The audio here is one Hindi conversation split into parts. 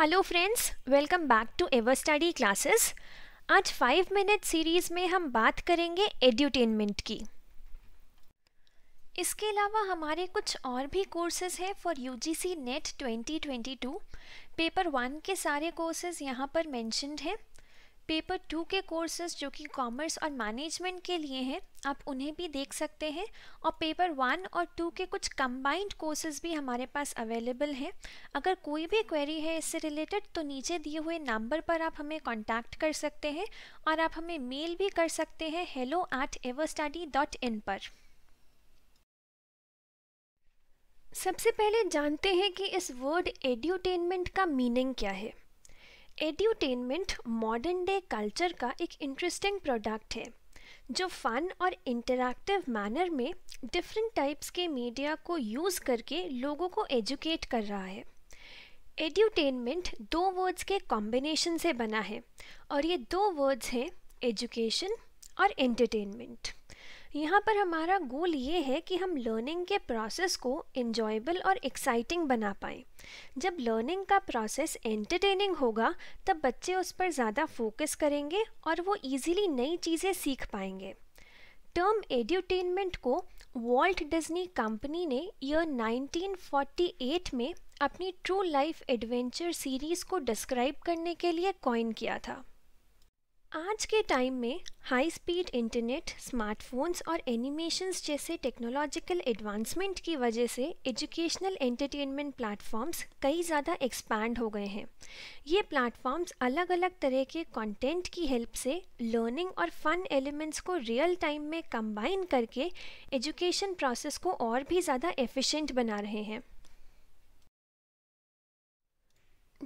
Hello friends welcome back to ever study classes आज फाइव मिनट सीरीज़ में हम बात करेंगे एड्यूटेनमेंट की इसके अलावा हमारे कुछ और भी कोर्सेज हैं for U G C NET twenty twenty two paper one के सारे कोर्सेज यहाँ पर मैंशनड हैं पेपर टू के कोर्सेज जो कि कॉमर्स और मैनेजमेंट के लिए हैं आप उन्हें भी देख सकते हैं और पेपर वन और टू के कुछ कंबाइंड कोर्सेज भी हमारे पास अवेलेबल हैं अगर कोई भी क्वेरी है इससे रिलेटेड तो नीचे दिए हुए नंबर पर आप हमें कांटेक्ट कर सकते हैं और आप हमें मेल भी कर सकते हैं hello at ever study dot in पर सबसे पहले जानते हैं कि इस वर्ड एड्यूटेनमेंट का मीनिंग क्या है एड्यूटेनमेंट मॉडर्न डे कल्चर का एक इंटरेस्टिंग प्रोडक्ट है जो फन और इंटरैक्टिव मैनर में डिफरेंट टाइप्स के मीडिया को यूज़ करके लोगों को एजुकेट कर रहा है एड्यूटेनमेंट दो वर्ड्स के कॉम्बिनेशन से बना है और ये दो वर्ड्स हैं एजुकेशन और एंटरटेनमेंट यहाँ पर हमारा गोल ये है कि हम लर्निंग के प्रोसेस को इन्जॉयबल और एक्साइटिंग बना पाएँ जब लर्निंग का प्रोसेस एंटरटेनिंग होगा तब बच्चे उस पर ज़्यादा फोकस करेंगे और वो ईजिली नई चीज़ें सीख पाएंगे टर्म एड्यूटेनमेंट को वॉल्ट डिज्नी कंपनी ने ईयर 1948 में अपनी ट्रू लाइफ एडवेंचर सीरीज़ को डिस्क्राइब करने के लिए कॉइन किया था आज के टाइम में हाई स्पीड इंटरनेट स्मार्टफोन्स और एनिमेशंस जैसे टेक्नोलॉजिकल एडवांसमेंट की वजह से एजुकेशनल एंटरटेनमेंट प्लेटफॉर्म्स कई ज़्यादा एक्सपैंड हो गए हैं ये प्लेटफॉर्म्स अलग अलग तरह के कंटेंट की हेल्प से लर्निंग और फन एलिमेंट्स को रियल टाइम में कंबाइन करके एजुकेशन प्रोसेस को और भी ज़्यादा एफिशिएंट बना रहे हैं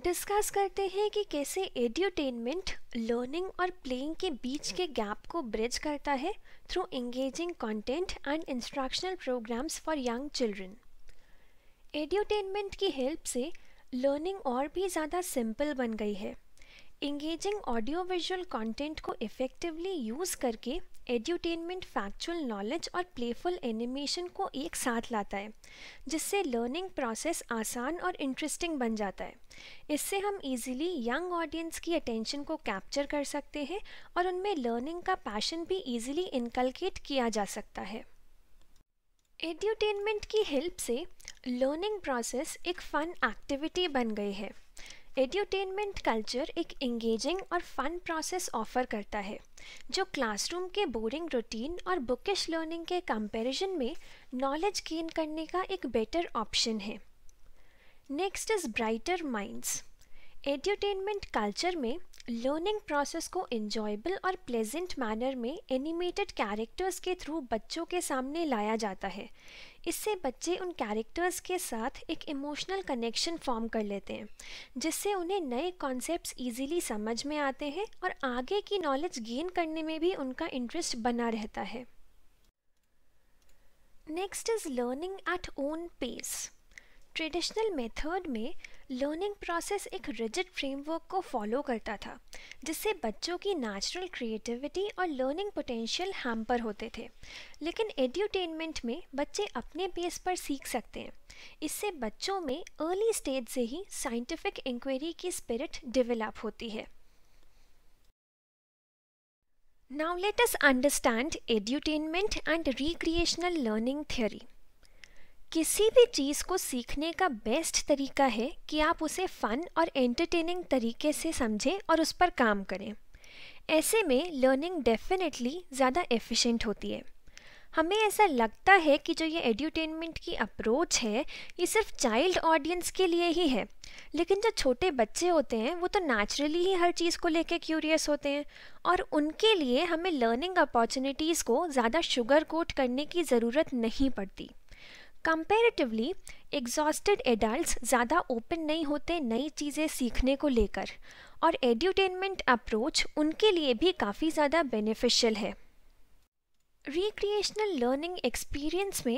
डिस्कस करते हैं कि कैसे एड्यूटेनमेंट लर्निंग और प्लेइंग के बीच के गैप को ब्रिज करता है through engaging content and instructional programs for young children edutainment की हेल्प से लर्निंग और भी ज़्यादा सिंपल बन गई है इंगेजिंग ऑडियो विजुअल कंटेंट को इफ़ेक्टिवली यूज़ करके एड्यूटेनमेंट फैक्चुअल नॉलेज और प्लेफुल एनिमेशन को एक साथ लाता है जिससे लर्निंग प्रोसेस आसान और इंटरेस्टिंग बन जाता है इससे हम इजीली यंग ऑडियंस की अटेंशन को कैप्चर कर सकते हैं और उनमें लर्निंग का पैशन भी इजीली इनकलकेट किया जा सकता है एड्यूटेनमेंट की हेल्प से लर्निंग प्रोसेस एक फ़न एक्टिविटी बन गई है एड्यूटेनमेंट कल्चर एक इंगेजिंग और फन प्रोसेस ऑफर करता है जो क्लासरूम के बोरिंग रूटीन और बुकिश लर्निंग के कंपैरिजन में नॉलेज गेन करने का एक बेटर ऑप्शन है next is brighter minds edutainment culture में लर्निंग प्रोसेस को इंजॉयबल और प्लेजेंट मैनर में एनिमेटेड कैरेक्टर्स के थ्रू बच्चों के सामने लाया जाता है इससे बच्चे उन कैरेक्टर्स के साथ एक इमोशनल कनेक्शन फॉर्म कर लेते हैं जिससे उन्हें नए कॉन्सेप्ट्स इजीली समझ में आते हैं और आगे की नॉलेज गेन करने में भी उनका इंटरेस्ट बना रहता है next is learning at own pace traditional method में लर्निंग प्रोसेस एक रिजिड फ्रेमवर्क को फॉलो करता था जिससे बच्चों की नेचुरल क्रिएटिविटी और लर्निंग पोटेंशियल हैम्पर होते थे लेकिन एड्यूटेनमेंट में बच्चे अपने बेस पर सीख सकते हैं इससे बच्चों में अर्ली स्टेज से ही साइंटिफिक इंक्वायरी की स्पिरिट डेवलप होती है now let us understand edutainment and recreational learning theory. किसी भी चीज़ को सीखने का बेस्ट तरीका है कि आप उसे फ़न और एंटरटेनिंग तरीके से समझें और उस पर काम करें ऐसे में लर्निंग डेफिनेटली ज़्यादा एफिशिएंट होती है हमें ऐसा लगता है कि जो ये एड्यूटेनमेंट की अप्रोच है ये सिर्फ चाइल्ड ऑडियंस के लिए ही है लेकिन जो छोटे बच्चे होते हैं वो तो नेचुरली ही हर चीज़ को लेके क्यूरियस होते हैं और उनके लिए हमें लर्निंग अपॉर्चुनिटीज़ को ज़्यादा शुगर कोट करने की ज़रूरत नहीं पड़ती कंपेरेटिवली एग्जॉस्टेड एडल्ट ज़्यादा ओपन नहीं होते नई चीज़ें सीखने को लेकर और एड्यूटेनमेंट अप्रोच उनके लिए भी काफ़ी ज़्यादा बेनिफिशियल है रिक्रिएशनल लर्निंग एक्सपीरियंस में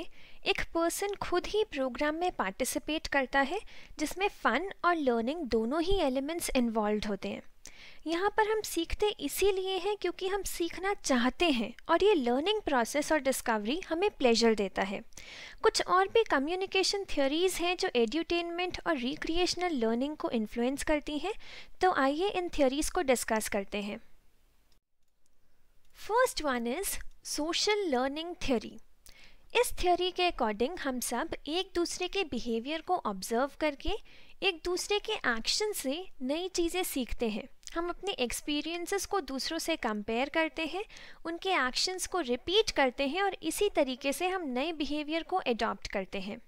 एक पर्सन खुद ही प्रोग्राम में पार्टिसिपेट करता है जिसमें फ़न और लर्निंग दोनों ही एलिमेंट्स इन्वॉल्व होते हैं यहाँ पर हम सीखते इसीलिए हैं क्योंकि हम सीखना चाहते हैं और ये लर्निंग प्रोसेस और डिस्कवरी हमें प्लेजर देता है कुछ और भी कम्युनिकेशन थ्योरीज हैं जो एड्यूटेनमेंट और रिक्रिएशनल लर्निंग को इन्फ्लुएंस करती हैं तो आइए इन थ्योरीज को डिस्कस करते हैं first one is social learning theory इस थ्योरी के अकॉर्डिंग हम सब एक दूसरे के बिहेवियर को ऑब्जर्व करके एक दूसरे के एक्शन से नई चीज़ें सीखते हैं हम अपने एक्सपीरियंसेस को दूसरों से कंपेयर करते हैं उनके एक्शंस को रिपीट करते हैं और इसी तरीके से हम नए बिहेवियर को एडॉप्ट करते हैं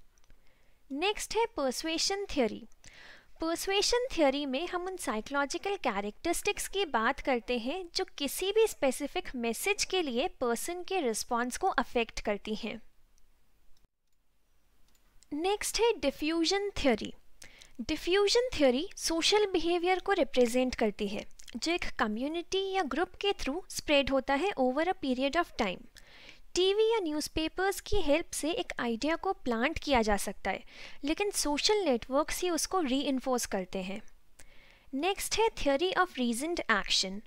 नेक्स्ट है परसुएशन थ्योरी पर्सुएशन थ्योरी में हम उन साइकोलॉजिकल कैरेक्टरिस्टिक्स की बात करते हैं जो किसी भी स्पेसिफिक मैसेज के लिए पर्सन के रिस्पॉन्स को अफेक्ट करती हैं नेक्स्ट है diffusion theory diffusion theory social behaviour को रिप्रेजेंट करती है जो एक कम्युनिटी या ग्रुप के थ्रू स्प्रेड होता है over a period of time TV या न्यूज़पेपर्स की हेल्प से एक आइडिया को प्लांट किया जा सकता है लेकिन सोशल नेटवर्क्स ही उसको री करते हैं नेक्स्ट है theory of reasoned action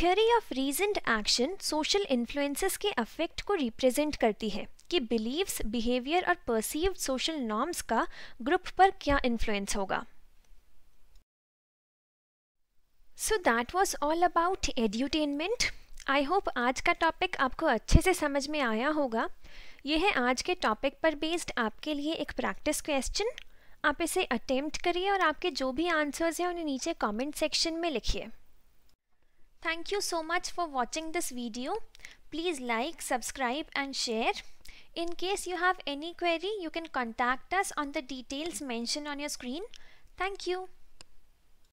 theory of reasoned action social influences के अफेक्ट को रिप्रेजेंट करती है कि बिलीव्स बिहेवियर और परसीव्ड सोशल नॉर्म्स का ग्रुप पर क्या इन्फ्लुएंस होगा so that was all about edutainment I hope आज का टॉपिक आपको अच्छे से समझ में आया होगा यह है आज के टॉपिक पर बेस्ड आपके लिए एक प्रैक्टिस क्वेश्चन आप इसे अटेम्प्ट करिए और आपके जो भी आंसर्स हैं उन्हें नीचे कमेंट सेक्शन में लिखिए Thank you so much for watching this video. Please like, subscribe and share. In case you have any query, you can contact us on the details mentioned on your screen. Thank you.